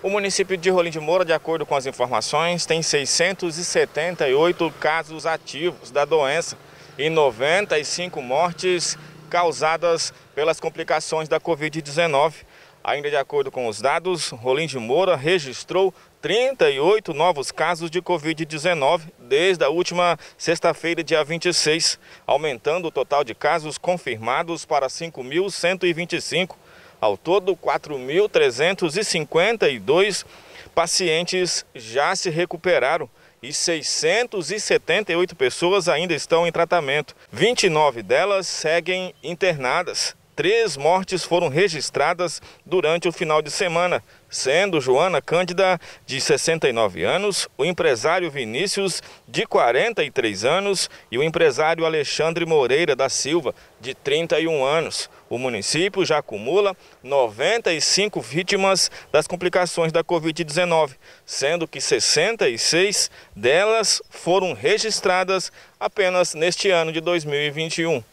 O município de Rolim de Moura, de acordo com as informações, tem 678 casos ativos da doença e 95 mortes causadas pelas complicações da Covid-19. Ainda de acordo com os dados, Rolim de Moura registrou 38 novos casos de Covid-19 desde a última sexta-feira, dia 26, aumentando o total de casos confirmados para 5.125 ao todo, 4.352 pacientes já se recuperaram e 678 pessoas ainda estão em tratamento. 29 delas seguem internadas. Três mortes foram registradas durante o final de semana, sendo Joana Cândida, de 69 anos, o empresário Vinícius, de 43 anos, e o empresário Alexandre Moreira da Silva, de 31 anos. O município já acumula 95 vítimas das complicações da Covid-19, sendo que 66 delas foram registradas apenas neste ano de 2021.